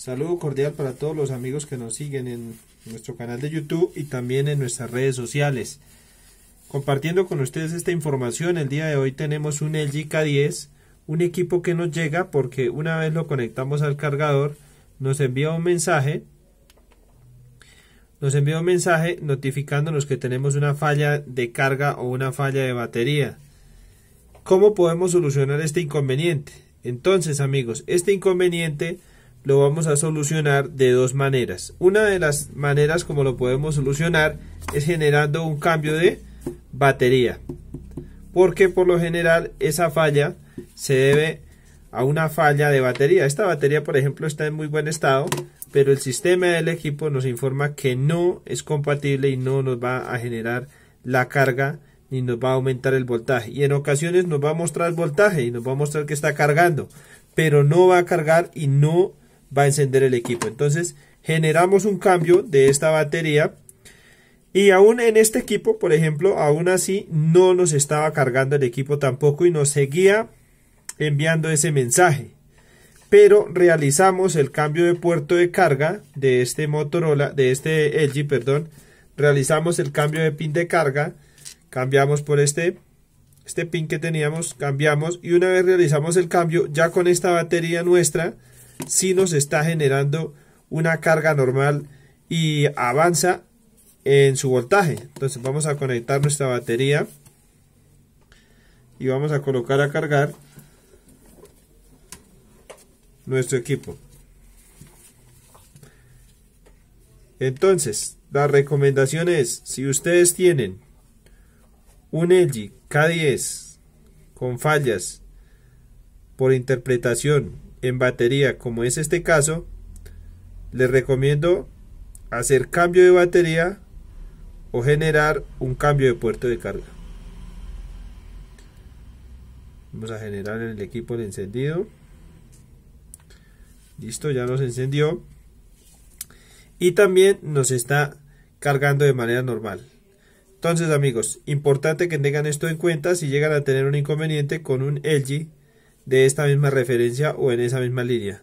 Saludo cordial para todos los amigos que nos siguen en nuestro canal de YouTube y también en nuestras redes sociales. Compartiendo con ustedes esta información, el día de hoy tenemos un LG K10, un equipo que nos llega porque una vez lo conectamos al cargador, nos envía un mensaje, nos envía un mensaje notificándonos que tenemos una falla de carga o una falla de batería. ¿Cómo podemos solucionar este inconveniente? Entonces, amigos, este inconveniente lo vamos a solucionar de dos maneras. Una de las maneras como lo podemos solucionar es generando un cambio de batería. Porque por lo general esa falla se debe a una falla de batería. Esta batería por ejemplo está en muy buen estado, pero el sistema del equipo nos informa que no es compatible y no nos va a generar la carga ni nos va a aumentar el voltaje. Y en ocasiones nos va a mostrar voltaje y nos va a mostrar que está cargando, pero no va a cargar y no va a encender el equipo. Entonces generamos un cambio de esta batería y aún en este equipo, por ejemplo, aún así no nos estaba cargando el equipo tampoco y nos seguía enviando ese mensaje. Pero realizamos el cambio de puerto de carga de este Motorola, de este LG, perdón. Realizamos el cambio de pin de carga, cambiamos por este, este pin que teníamos, cambiamos y una vez realizamos el cambio ya con esta batería nuestra, si nos está generando una carga normal y avanza en su voltaje. Entonces vamos a conectar nuestra batería y vamos a colocar a cargar nuestro equipo. Entonces, la recomendación es, si ustedes tienen un LG K10 con fallas por interpretación en batería como es este caso les recomiendo hacer cambio de batería o generar un cambio de puerto de carga vamos a generar en el equipo el encendido listo ya nos encendió y también nos está cargando de manera normal entonces amigos importante que tengan esto en cuenta si llegan a tener un inconveniente con un LG de esta misma referencia o en esa misma línea.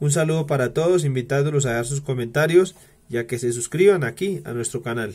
Un saludo para todos, invitándolos a dar sus comentarios ya que se suscriban aquí a nuestro canal.